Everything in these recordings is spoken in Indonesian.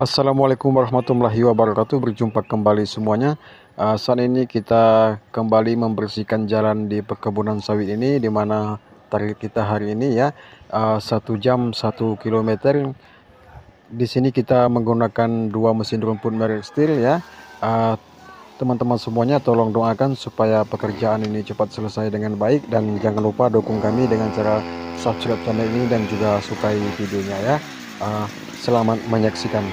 Assalamualaikum warahmatullahi wabarakatuh Berjumpa kembali semuanya uh, Saat ini kita kembali membersihkan jalan di perkebunan sawit ini di mana target kita hari ini ya uh, 1 jam 1 kilometer. Di sini kita menggunakan dua mesin rumput merek steel ya uh, Teman-teman uh, semuanya tolong doakan supaya pekerjaan ini cepat selesai dengan baik Dan jangan lupa dukung kami dengan cara subscribe channel ini dan juga sukai videonya ya uh, Selamat menyaksikan.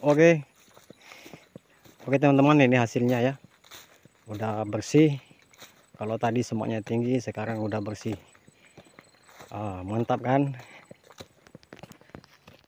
Oke. Oke teman-teman ini hasilnya ya. Udah bersih. Kalau tadi semuanya tinggi sekarang udah bersih. Ah, mantap kan?